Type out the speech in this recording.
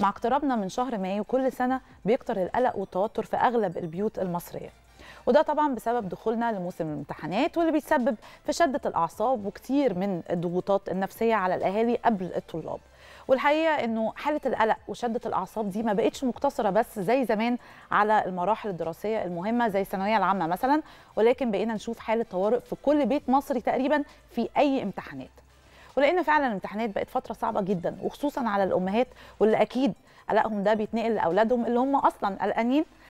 مع اقترابنا من شهر مايو كل سنة بيكتر القلق والتوتر في أغلب البيوت المصرية وده طبعا بسبب دخولنا لموسم الامتحانات واللي بيسبب في شدة الأعصاب وكتير من الضغوطات النفسية على الأهالي قبل الطلاب والحقيقه انه حاله القلق وشده الاعصاب دي ما بقتش مقتصره بس زي زمان على المراحل الدراسيه المهمه زي الثانويه العامه مثلا ولكن بقينا نشوف حاله طوارئ في كل بيت مصري تقريبا في اي امتحانات ولان فعلا الامتحانات بقت فتره صعبه جدا وخصوصا على الامهات واللي اكيد قلقهم ده بيتنقل لاولادهم اللي هم اصلا قلقانين